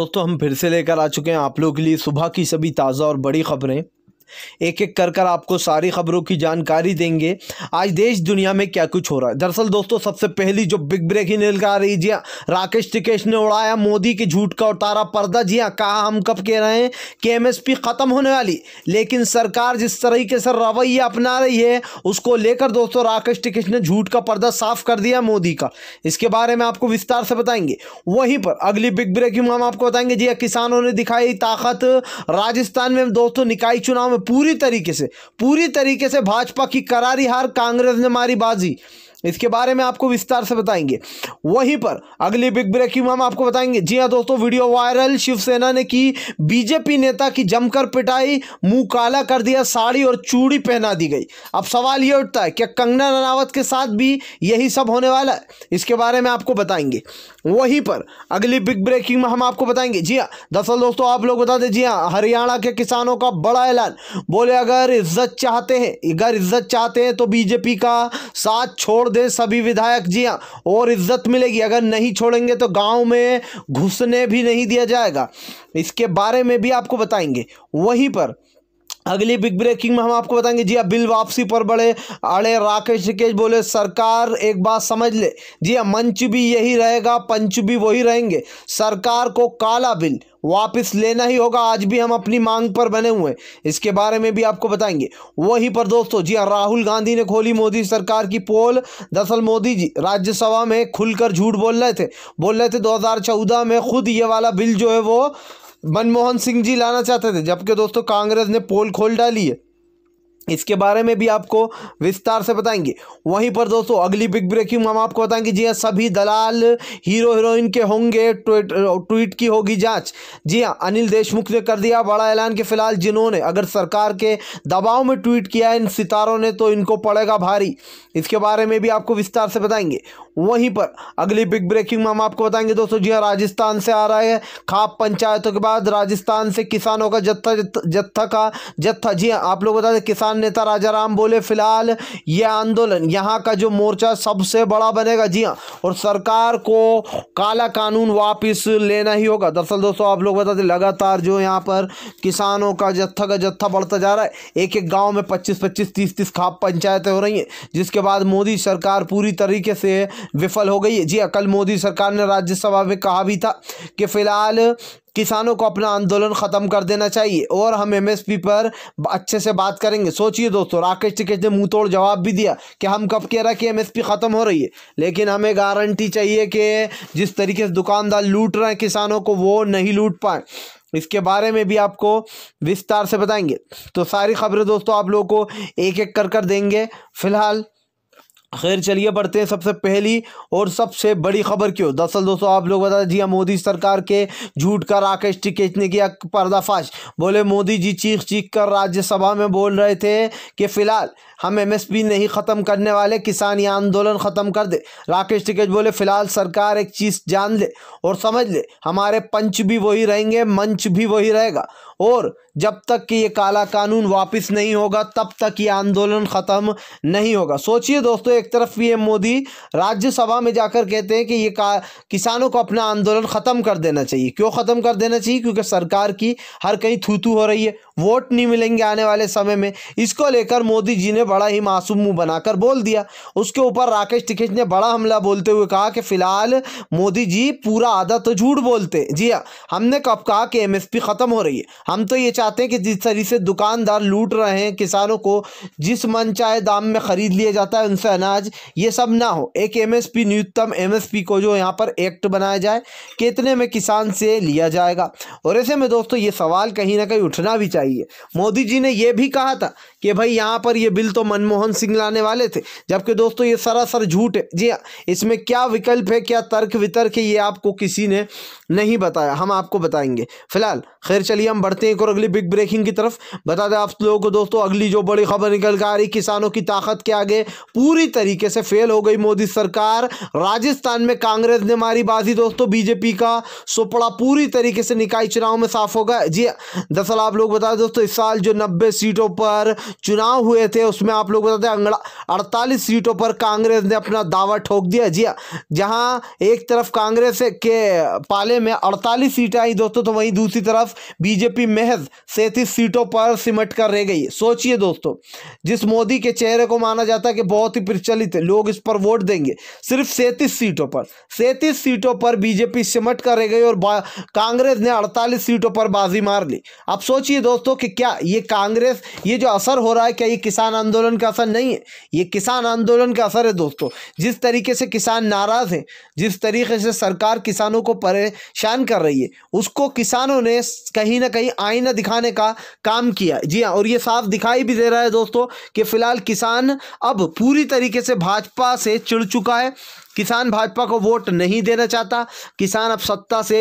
दोस्तों तो हम फिर से लेकर आ चुके हैं आप लोगों के लिए सुबह की सभी ताज़ा और बड़ी खबरें एक एक कर कर आपको सारी खबरों की जानकारी देंगे आज देश दुनिया में क्या कुछ हो रहा है दरअसल दोस्तों सबसे पहली जो बिग ब्रेकिंग न्यूज आ रही जी हाँ, राकेश टिकेश ने उड़ाया मोदी के झूठ का उतारा पर्दा जी हाँ कहा हम कब कह रहे हैं कि एम ख़त्म होने वाली लेकिन सरकार जिस तरीके से रवैया अपना रही है उसको लेकर दोस्तों राकेश टिकेश ने झूठ का पर्दा साफ कर दिया मोदी का इसके बारे में आपको विस्तार से बताएंगे वहीं पर अगली बिग ब्रेक हम आपको बताएंगे जी हाँ, किसानों ने दिखाई ताकत राजस्थान में दोस्तों निकाय चुनाव में पूरी तरीके से पूरी तरीके से भाजपा की करारी हार कांग्रेस ने मारी बाजी इसके बारे में आपको विस्तार से बताएंगे वहीं पर अगली बिग ब्रेकिंग हम आपको बताएंगे जी हाँ दोस्तों वीडियो वायरल शिवसेना ने की बीजेपी नेता की जमकर पिटाई मुंह काला कर दिया साड़ी और चूड़ी पहना दी गई अब सवाल ये उठता है क्या कंगना रनावत के साथ भी यही सब होने वाला है इसके बारे में आपको बताएंगे वहीं पर अगली बिग ब्रेकिंग में हम आपको बताएंगे जी हाँ दरअसल दोस्तों आप लोग बता दें जी हाँ हरियाणा के किसानों का बड़ा ऐलान बोले अगर इज्जत चाहते हैं अगर इज्जत चाहते हैं तो बीजेपी का साथ छोड़ दें सभी विधायक जी हाँ और इज्जत मिलेगी अगर नहीं छोड़ेंगे तो गाँव में घुसने भी नहीं दिया जाएगा इसके बारे में भी आपको बताएंगे वहीं पर अगली बिग ब्रेकिंग में हम आपको बताएंगे जी हाँ बिल वापसी पर बड़े अड़े राकेश टिकेश बोले सरकार एक बात समझ ले जी हाँ मंच भी यही रहेगा पंच भी वही रहेंगे सरकार को काला बिल वापस लेना ही होगा आज भी हम अपनी मांग पर बने हुए हैं इसके बारे में भी आपको बताएंगे वही पर दोस्तों जी हाँ राहुल गांधी ने खोली मोदी सरकार की पोल दरअसल मोदी जी राज्यसभा में खुलकर झूठ बोल रहे थे बोल रहे थे दो में खुद ये वाला बिल जो है वो मनमोहन सिंह जी लाना चाहते थे जबकि दोस्तों कांग्रेस ने पोल खोल डाली है इसके बारे में भी आपको विस्तार से बताएंगे वहीं पर दोस्तों अगली बिग ब्रेकिंग हम आपको बताएंगे जी हाँ सभी दलाल हीरो हीरोइन के होंगे ट्वीट ट्वीट की होगी जांच जी हाँ अनिल देशमुख ने कर दिया बड़ा ऐलान के फिलहाल जिन्होंने अगर सरकार के दबाव में ट्वीट किया इन सितारों ने तो इनको पड़ेगा भारी इसके बारे में भी आपको विस्तार से बताएंगे वहीं पर अगली बिग ब्रेकिंग में हम आपको बताएंगे दोस्तों जी हाँ राजस्थान से आ रहा है खाप पंचायतों के बाद राजस्थान से किसानों का जत्था जत्था का जत्था जी हाँ आप लोग बता दें किसान नेता राजा राम बोले फिलहाल यह आंदोलन यहाँ का जो मोर्चा सबसे बड़ा बनेगा जी हाँ और सरकार को काला कानून वापिस लेना ही होगा दरअसल दोस्तों आप लोग बता दें लगातार जो यहाँ पर किसानों का जत्था का जत्था बढ़ता जा रहा है एक एक गाँव में पच्चीस पच्चीस तीस तीस खाप पंचायतें हो रही हैं जिसके बाद मोदी सरकार पूरी तरीके से विफल हो गई जी हाँ, कल मोदी सरकार ने राज्यसभा में कहा भी था कि फिलहाल किसानों को अपना आंदोलन ख़त्म कर देना चाहिए और हम एमएसपी पर अच्छे से बात करेंगे सोचिए दोस्तों राकेश टिकेश ने मुंह तोड़ जवाब भी दिया कि हम कब कह रहा कि एमएसपी ख़त्म हो रही है लेकिन हमें गारंटी चाहिए कि जिस तरीके से दुकानदार लूट रहे हैं किसानों को वो नहीं लूट पाए इसके बारे में भी आपको विस्तार से बताएंगे तो सारी खबरें दोस्तों आप लोगों को एक एक कर कर देंगे फिलहाल खैर चलिए बढ़ते हैं सबसे पहली और सबसे बड़ी खबर क्यों दरअसल दोस्तों आप लोग बता जी मोदी सरकार के झूठ का राकेश टिकेच ने किया पर्दाफाश बोले मोदी जी चीख चीख कर राज्यसभा में बोल रहे थे कि फिलहाल हम एमएसपी नहीं ख़त्म करने वाले किसान ये आंदोलन ख़त्म कर दे राकेश टिकेट बोले फिलहाल सरकार एक चीज़ जान ले और समझ ले हमारे पंच भी वही रहेंगे मंच भी वही रहेगा और जब तक कि ये काला कानून वापस नहीं होगा तब तक ये आंदोलन ख़त्म नहीं होगा सोचिए दोस्तों एक तरफ पीएम मोदी राज्यसभा में जाकर कहते हैं कि ये का किसानों को अपना आंदोलन ख़त्म कर देना चाहिए क्यों ख़त्म कर देना चाहिए क्योंकि सरकार की हर कहीं थूथू हो रही है वोट नहीं मिलेंगे आने वाले समय में इसको लेकर मोदी जी ने बड़ा ही मासूम मुँह बनाकर बोल दिया उसके ऊपर राकेश टिकेश ने बड़ा हमला बोलते हुए कहा कि फ़िलहाल मोदी जी पूरा आधा तो झूठ बोलते जी हाँ हमने कब कहा कि एम ख़त्म हो रही है हम तो ये चाहते हैं कि जिस तरीके से दुकानदार लूट रहे हैं किसानों को जिस मन चाहे दाम में ख़रीद लिया जाता है उनसे अनाज ये सब ना हो एक एमएसपी न्यूनतम एमएसपी को जो यहाँ पर एक्ट बनाया जाए कितने में किसान से लिया जाएगा और ऐसे में दोस्तों ये सवाल कहीं ना कहीं उठना भी चाहिए मोदी जी ने यह भी कहा था कि भाई यहाँ पर यह बिल तो मनमोहन सिंह लाने वाले थे जबकि दोस्तों ये सरासर झूठ है जी हाँ इसमें क्या विकल्प है क्या तर्क वितर्क है ये आपको किसी ने नहीं बताया हम आपको बताएंगे फिलहाल खैर चलिए हम बढ़ते हैं एक और अगली बिग ब्रेकिंग की तरफ बता दें आप लोगों को दोस्तों अगली जो बड़ी खबर निकल कर आ रही किसानों की ताकत के आगे पूरी तरीके से फेल हो गई मोदी सरकार राजस्थान में कांग्रेस ने मारी बाजी दोस्तों बीजेपी का सुपड़ा पूरी तरीके से निकाय चुनाव में साफ होगा जी दरअसल आप लोग बता दोस्तों इस साल जो नब्बे सीटों पर चुनाव हुए थे उसमें आप लोग बता दें अड़तालीस सीटों पर कांग्रेस ने अपना दावा ठोक दिया जी जहां एक तरफ कांग्रेस के पाले में अड़तालीस सीटें आई दोस्तों तो वहीं दूसरी तरफ बीजेपी महज सैंतीस सीटों पर सिमट कर रह गई सोचिए दोस्तों जिस मोदी के चेहरे को माना जाता है कि बहुत ही प्रचलित है लोग इस पर वोट देंगे सिर्फ सैंतीस सीटों पर सैंतीस सीटों पर बीजेपी सिमट कर रह गई और कांग्रेस ने अड़तालीस सीटों पर बाजी मार ली अब सोचिए दोस्तों कि क्या ये कांग्रेस ये जो असर हो रहा है क्या ये किसान आंदोलन का असर नहीं है ये किसान आंदोलन का असर है दोस्तों जिस तरीके से किसान नाराज़ हैं जिस तरीके से सरकार किसानों को परेशान कर रही है उसको किसानों ने कहीं ना कहीं आईना दिखाने लगाने का काम किया जी हाँ और ये साफ दिखाई भी दे रहा है दोस्तों कि फिलहाल किसान अब पूरी तरीके से भाजपा से चिड़ चुका है किसान भाजपा को वोट नहीं देना चाहता किसान अब सत्ता से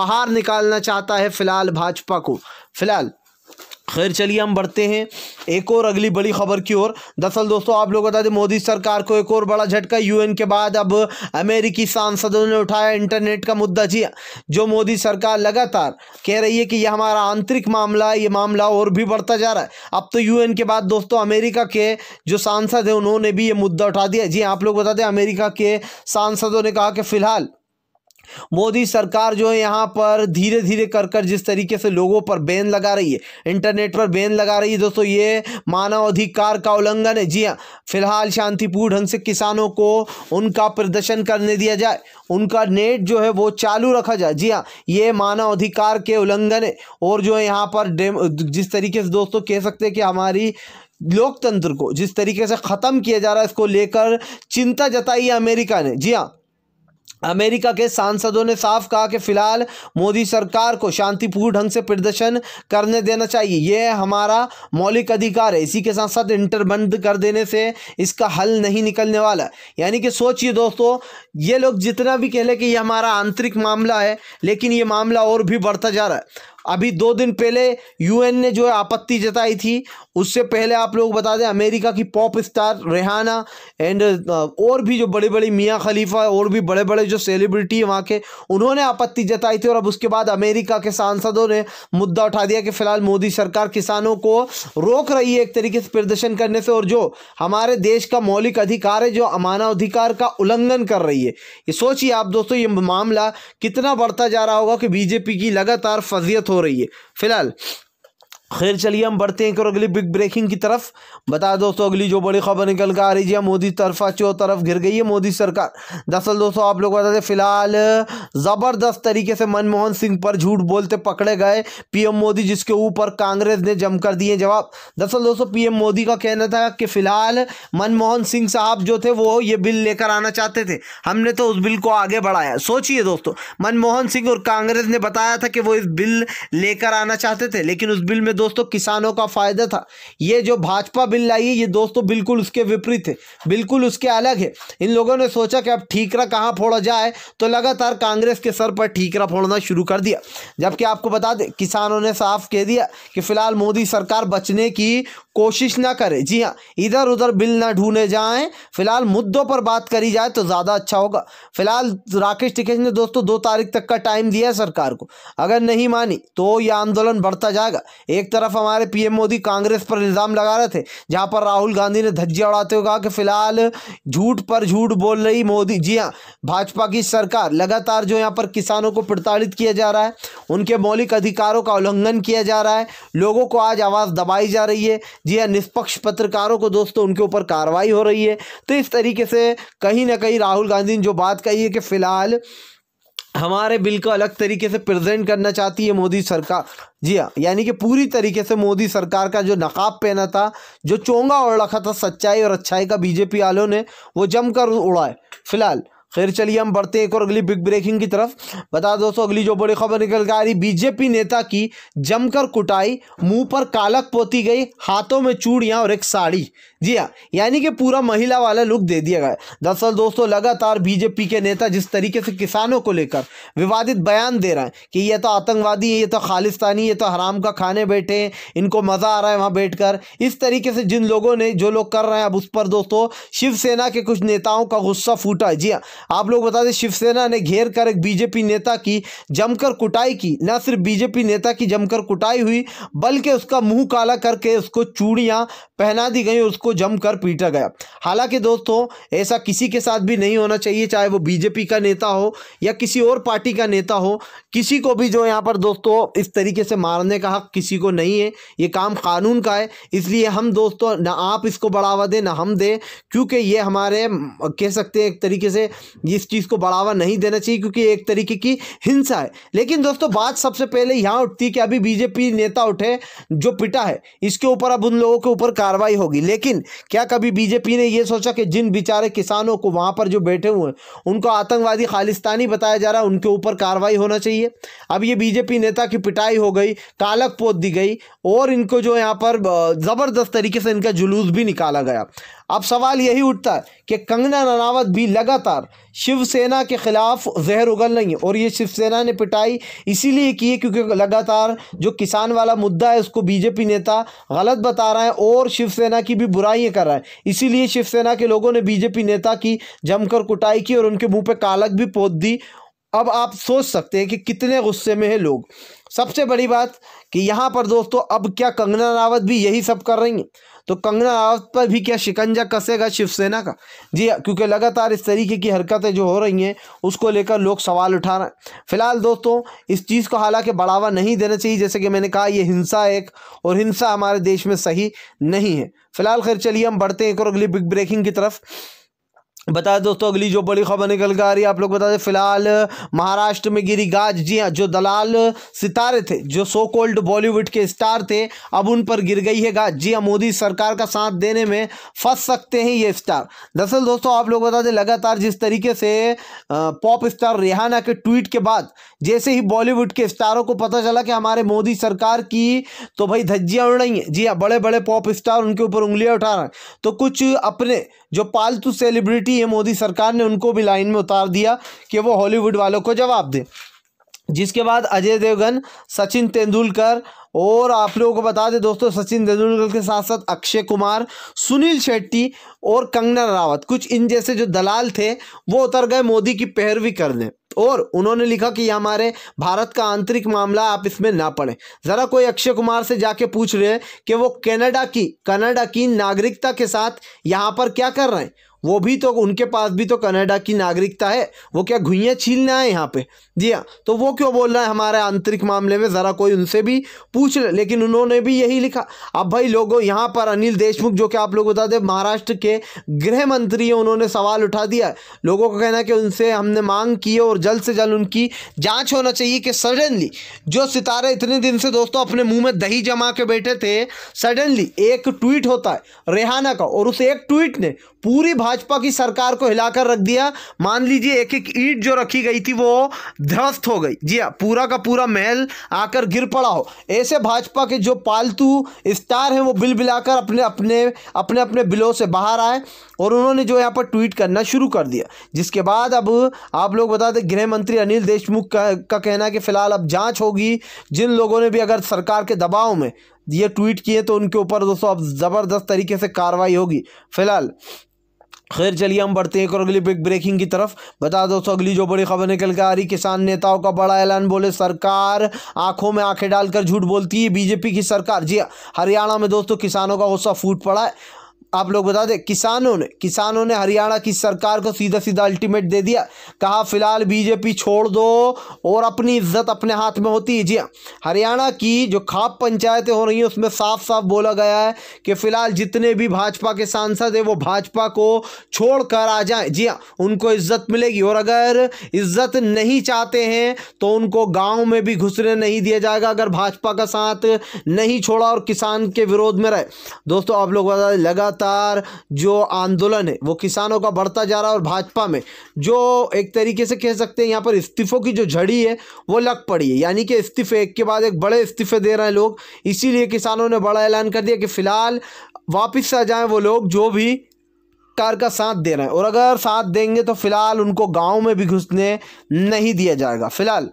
बाहर निकालना चाहता है फिलहाल भाजपा को फिलहाल खैर चलिए हम बढ़ते हैं एक और अगली बड़ी खबर की ओर दरअसल दोस्तों आप लोग बता दें मोदी सरकार को एक और बड़ा झटका यूएन के बाद अब अमेरिकी सांसदों ने उठाया इंटरनेट का मुद्दा जी हाँ, जो मोदी सरकार लगातार कह रही है कि यह हमारा आंतरिक मामला है ये मामला और भी बढ़ता जा रहा है अब तो यू के बाद दोस्तों अमेरिका के जो सांसद हैं उन्होंने भी ये मुद्दा उठा दिया जी हाँ, आप लोग बता दें अमेरिका के सांसदों ने कहा कि फिलहाल मोदी सरकार जो है यहाँ पर धीरे धीरे कर कर जिस तरीके से लोगों पर बैन लगा रही है इंटरनेट पर बैन लगा रही है दोस्तों ये मानव अधिकार का उल्लंघन है जी हाँ फिलहाल शांतिपूर्ण ढंग से किसानों को उनका प्रदर्शन करने दिया जाए उनका नेट जो है वो चालू रखा जाए जी हाँ ये मानव अधिकार के उल्लंघन है और जो है यहाँ पर जिस तरीके से दोस्तों कह सकते हैं कि हमारी लोकतंत्र को जिस तरीके से ख़त्म किया जा रहा है इसको लेकर चिंता जताई है अमेरिका ने जी हाँ अमेरिका के सांसदों ने साफ कहा कि फिलहाल मोदी सरकार को शांतिपूर्ण ढंग से प्रदर्शन करने देना चाहिए यह हमारा मौलिक अधिकार है इसी के साथ साथ इंटरबंद कर देने से इसका हल नहीं निकलने वाला यानी कि सोचिए दोस्तों ये लोग जितना भी कह लें कि यह हमारा आंतरिक मामला है लेकिन ये मामला और भी बढ़ता जा रहा है अभी दो दिन पहले यूएन ने जो है आपत्ति जताई थी उससे पहले आप लोग बता दें अमेरिका की pop star Rihanna and uh, और भी जो बड़ी बड़ी मियाँ खलीफा और भी बड़े बड़े जो सेलिब्रिटी हैं वहाँ के उन्होंने आपत्ति जताई थी और अब उसके बाद अमेरिका के सांसदों ने मुद्दा उठा दिया कि फिलहाल मोदी सरकार किसानों को रोक रही है एक तरीके से प्रदर्शन करने से और जो हमारे देश का मौलिक अधिकार है जो अधिकार का उल्लंघन कर रही है ये सोचिए आप दोस्तों ये मामला कितना बढ़ता जा रहा होगा कि बीजेपी की लगातार फजीयत हो रही है फिलहाल खैर चलिए हम बढ़ते हैं करो अगली बिग ब्रेकिंग की तरफ बता दोस्तों अगली जो बड़ी खबर निकल कर आ रही है मोदी तरफा चो तरफ घिर गई है मोदी सरकार दरअसल दोस्तों आप लोग बताते फिलहाल ज़बरदस्त तरीके से मनमोहन सिंह पर झूठ बोलते पकड़े गए पीएम मोदी जिसके ऊपर कांग्रेस ने जमकर दिए जवाब दरअसल दोस्तों पीएम मोदी का कहना था कि फिलहाल मनमोहन सिंह साहब जो थे वो ये बिल लेकर आना चाहते थे हमने तो उस बिल को आगे बढ़ाया सोचिए दोस्तों मनमोहन सिंह और कांग्रेस ने बताया था कि वो इस बिल लेकर आना चाहते थे लेकिन उस बिल में दोस्तों किसानों का फायदा था ये जो भाजपा बिल लाई है ये दोस्तों बिल्कुल उसके विपरीत है बिल्कुल उसके अलग है इन लोगों ने सोचा कि अब ठीकरा कहाँ फोड़ा जाए तो लगातार कांग्रेस के सर पर ठीकरा फोड़ना शुरू कर दिया जबकि आपको बता दें किसानों ने साफ कह दिया कि फिलहाल मोदी सरकार बचने की कोशिश ना करे जी हाँ इधर उधर बिल ना ढूंढे जाएं फिलहाल मुद्दों पर बात करी जाए तो ज़्यादा अच्छा होगा फिलहाल राकेश टिकेश ने दोस्तों दो तारीख तक का टाइम दिया सरकार को अगर नहीं मानी तो यह आंदोलन बढ़ता जाएगा एक तरफ हमारे पीएम मोदी कांग्रेस पर इल्ज़ाम लगा रहे थे जहां पर राहुल गांधी ने धज्जिया उड़ाते हुए कहा कि फिलहाल झूठ पर झूठ बोल रही मोदी जी हाँ भाजपा की सरकार लगातार जो यहाँ पर किसानों को प्रताड़ित किया जा रहा है उनके मौलिक अधिकारों का उल्लंघन किया जा रहा है लोगों को आज आवाज़ दबाई जा रही है जी हाँ निष्पक्ष पत्रकारों को दोस्तों उनके ऊपर कार्रवाई हो रही है तो इस तरीके से कहीं ना कहीं राहुल गांधी ने जो बात कही है कि फ़िलहाल हमारे बिल को अलग तरीके से प्रेजेंट करना चाहती है मोदी सरकार जी हाँ यानी कि पूरी तरीके से मोदी सरकार का जो नकाब पहना था जो चोंगा उड़ रखा था सच्चाई और अच्छाई का बीजेपी वालों ने वो जमकर उड़ाए फिलहाल खैर चलिए हम बढ़ते हैं एक और अगली बिग ब्रेकिंग की तरफ बता दोस्तों अगली जो बड़ी खबर निकल के आ रही बीजेपी नेता की जमकर कुटाई मुंह पर कालक पोती गई हाथों में चूड़ियाँ और एक साड़ी जी हाँ यानी कि पूरा महिला वाला लुक दे दिया गया दरअसल दोस्तों लगातार बीजेपी के नेता जिस तरीके से किसानों को लेकर विवादित बयान दे रहे हैं कि ये तो आतंकवादी है ये तो खालिस्तानी ये तो हराम का खाने बैठे हैं इनको मज़ा आ रहा है वहाँ बैठकर इस तरीके से जिन लोगों ने जो लोग कर रहे हैं अब उस पर दोस्तों शिवसेना के कुछ नेताओं का गुस्सा फूटा जी हाँ आप लोग बता दें शिवसेना ने घेर कर एक बीजेपी नेता की जमकर कुटाई की न सिर्फ बीजेपी नेता की जमकर कुटाई हुई बल्कि उसका मुँह काला करके उसको चूड़ियाँ पहना दी गई उसको को जमकर पीटा गया हालांकि दोस्तों ऐसा किसी के साथ भी नहीं होना चाहिए चाहे वो बीजेपी का नेता हो या किसी और पार्टी का नेता हो किसी को भी जो यहाँ पर दोस्तों इस तरीके से मारने का हक किसी को नहीं है ये काम कानून का है इसलिए हम दोस्तों ना आप इसको बढ़ावा दें ना हम दें क्योंकि ये हमारे कह सकते हैं एक तरीके से इस चीज़ को बढ़ावा नहीं देना चाहिए क्योंकि एक तरीके की हिंसा है लेकिन दोस्तों बात सबसे पहले यहाँ उठती है कि अभी बीजेपी नेता उठे जो पिटा है इसके ऊपर अब उन लोगों के ऊपर कार्रवाई होगी लेकिन लेकिन क्या कभी बीजेपी ने यह सोचा कि जिन बेचारे किसानों को वहां पर जो बैठे हुए हैं उनको आतंकवादी खालिस्तानी बताया जा रहा है उनके ऊपर कार्रवाई होना चाहिए अब ये बीजेपी नेता की पिटाई हो गई कालक पोत दी गई और इनको जो यहाँ पर ज़बरदस्त तरीके से इनका जुलूस भी निकाला गया अब सवाल यही उठता है कि कंगना रनावत भी लगातार शिवसेना के ख़िलाफ़ जहर उगल रही है और ये शिवसेना ने पिटाई इसीलिए की है क्योंकि लगातार जो किसान वाला मुद्दा है उसको बीजेपी नेता गलत बता रहा है और शिवसेना की भी बुराइयाँ कर रहा है इसीलिए शिवसेना के लोगों ने बीजेपी नेता की जमकर कुटाई की और उनके मुँह पर कालक भी पोत दी अब आप सोच सकते हैं कि कितने गुस्से में है लोग सबसे बड़ी बात कि यहाँ पर दोस्तों अब क्या कंगना रावत भी यही सब कर रही हैं तो कंगना रावत पर भी क्या शिकंजा कसेगा शिवसेना का जी क्योंकि लगातार इस तरीके की हरकतें जो हो रही हैं उसको लेकर लोग सवाल उठा रहे हैं फिलहाल दोस्तों इस चीज़ को हालांकि बढ़ावा नहीं देना चाहिए जैसे कि मैंने कहा ये हिंसा एक और हिंसा हमारे देश में सही नहीं है फिलहाल खैर चलिए हम बढ़ते हैं एक और अगली बिग ब्रेकिंग की तरफ बता दोस्तों अगली जो बड़ी खबर निकल कर आ रही है आप लोग बता दें फिलहाल महाराष्ट्र में गिरी गाज जी हाँ जो दलाल सितारे थे जो सो कोल्ड बॉलीवुड के स्टार थे अब उन पर गिर गई है गाज जी हाँ मोदी सरकार का साथ देने में फंस सकते हैं ये स्टार दरअसल दोस्तों आप लोग बता दें लगातार जिस तरीके से पॉप स्टार रिहाना के ट्वीट के बाद जैसे ही बॉलीवुड के स्टारों को पता चला कि हमारे मोदी सरकार की तो भाई धज्जियाँ उड़ रही हैं जी हाँ बड़े बड़े पॉप स्टार उनके ऊपर उंगलियाँ उठा रहे हैं तो कुछ अपने जो पालतू सेलिब्रिटी ये मोदी सरकार ने उनको भी लाइन में उतार दिया कि वो हॉलीवुड वालों को जवाब दें जिसके बाद अजय देवगन सचिन तेंदुलकर और आप लोगों को बता दें दोस्तों सचिन तेंदुलकर के साथ साथ अक्षय कुमार सुनील शेट्टी और कंगना रावत कुछ इन जैसे जो दलाल थे वो उतर गए मोदी की पैरवी करने और उन्होंने लिखा कि ये हमारे भारत का आंतरिक मामला आप इसमें ना पड़े ज़रा कोई अक्षय कुमार से जाके पूछ रहे हैं कि वो कनाडा की कनाडा की नागरिकता के साथ यहाँ पर क्या कर रहे हैं वो भी तो उनके पास भी तो कनाडा की नागरिकता है वो क्या घुइया छीलना है यहाँ पे जी हाँ तो वो क्यों बोल रहा है हमारे आंतरिक मामले में ज़रा कोई उनसे भी पूछ ले लेकिन उन्होंने भी यही लिखा अब भाई लोगों यहाँ पर अनिल देशमुख जो कि आप लोग बता दें महाराष्ट्र के गृह मंत्री हैं उन्होंने सवाल उठा दिया लोगों का कहना है कि उनसे हमने मांग की है और जल्द से जल्द उनकी जाँच होना चाहिए कि सडनली जो सितारे इतने दिन से दोस्तों अपने मुँह में दही जमा के बैठे थे सडनली एक ट्वीट होता है रेहाना का और उस एक ट्वीट ने पूरी भाजपा भाजपा की सरकार को हिलाकर रख दिया मान लीजिए एक एक ईट जो रखी गई थी वो ध्वस्त हो गई जी हाँ पूरा का पूरा महल आकर गिर पड़ा हो ऐसे भाजपा के जो पालतू स्टार हैं वो बिल बिलाकर अपने अपने अपने अपने बिलों से बाहर आए और उन्होंने जो यहाँ पर ट्वीट करना शुरू कर दिया जिसके बाद अब आप लोग बता दें गृह मंत्री अनिल देशमुख का, का कहना है कि फिलहाल अब जाँच होगी जिन लोगों ने भी अगर सरकार के दबाव में ये ट्वीट किए तो उनके ऊपर दोस्तों अब ज़बरदस्त तरीके से कार्रवाई होगी फिलहाल खैर चलिए हम बढ़ते हैं एक और अगली बिग ब्रेकिंग की तरफ बता दोस्तों अगली जो बड़ी खबर निकल के आ रही किसान नेताओं का बड़ा ऐलान बोले सरकार आंखों में आंखें डालकर झूठ बोलती है बीजेपी की सरकार जी हाँ, हरियाणा में दोस्तों किसानों का गुस्सा फूट पड़ा है आप लोग बता दें किसानों ने किसानों ने हरियाणा की सरकार को सीधा सीधा अल्टीमेट दे दिया कहा फिलहाल बीजेपी छोड़ दो और अपनी इज्जत अपने हाथ में होती है जी हाँ, हरियाणा की जो खाप पंचायतें हो रही हैं उसमें साफ साफ बोला गया है कि फिलहाल जितने भी भाजपा के सांसद हैं वो भाजपा को छोड़कर आ जाएं जी हाँ उनको इज्जत मिलेगी और अगर इज्जत नहीं चाहते हैं तो उनको गाँव में भी घुसने नहीं दिया जाएगा अगर भाजपा का साथ नहीं छोड़ा और किसान के विरोध में रहे दोस्तों आप लोग बता दें लगा लगातार जो आंदोलन है वो किसानों का बढ़ता जा रहा है और भाजपा में जो एक तरीके से कह सकते हैं यहाँ पर इस्तीफ़ों की जो झड़ी है वो लग पड़ी है यानी कि इस्तीफे एक के बाद एक बड़े इस्तीफे दे रहे हैं लोग इसीलिए किसानों ने बड़ा ऐलान कर दिया कि फ़िलहाल वापस आ जाए वो लोग जो भी कार का साथ दे रहे हैं और अगर साथ देंगे तो फिलहाल उनको गाँव में भी घुसने नहीं दिया जाएगा फिलहाल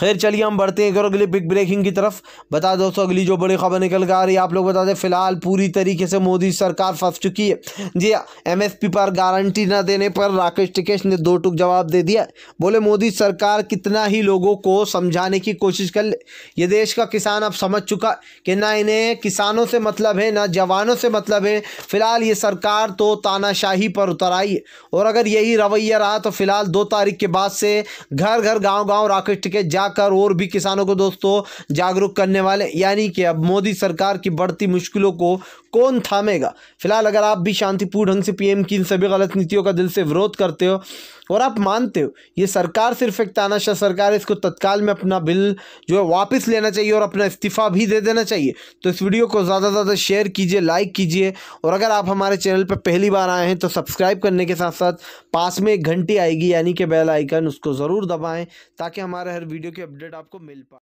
खैर चलिए हम बढ़ते हैं करो अगले बिग ब्रेकिंग की तरफ बता दोस्तों अगली जो बड़ी खबर निकल कर आ रही है आप लोग बता दें फिलहाल पूरी तरीके से मोदी सरकार फंस चुकी है जी पी हाँ, पर गारंटी ना देने पर राकेश टिकेश ने दो टुक जवाब दे दिया बोले मोदी सरकार कितना ही लोगों को समझाने की कोशिश कर ले ये देश का किसान अब समझ चुका कि ना इन्हें किसानों से मतलब है ना जवानों से मतलब है फिलहाल ये सरकार तो तानाशाही पर उतर आई और अगर यही रवैया रहा तो फिलहाल दो तारीख के बाद से घर घर गाँव गाँव राकेश टिकेश है जाकर और भी किसानों को दोस्तों जागरूक करने वाले यानी कि अब मोदी सरकार की बढ़ती मुश्किलों को कौन थामेगा फिलहाल अगर आप भी शांतिपूर्ण ढंग से पीएम की इन सभी गलत नीतियों का दिल से विरोध करते हो और आप मानते हो ये सरकार सिर्फ एक तानाशाह सरकार है इसको तत्काल में अपना बिल जो है वापस लेना चाहिए और अपना इस्तीफा भी दे देना चाहिए तो इस वीडियो को ज़्यादा से ज़्यादा शेयर कीजिए लाइक कीजिए और अगर आप हमारे चैनल पर पहली बार आए हैं तो सब्सक्राइब करने के साथ साथ पास में एक घंटी आएगी यानी कि बेल आइकन उसको ज़रूर दबाएँ ताकि हमारे हर वीडियो की अपडेट आपको मिल पाए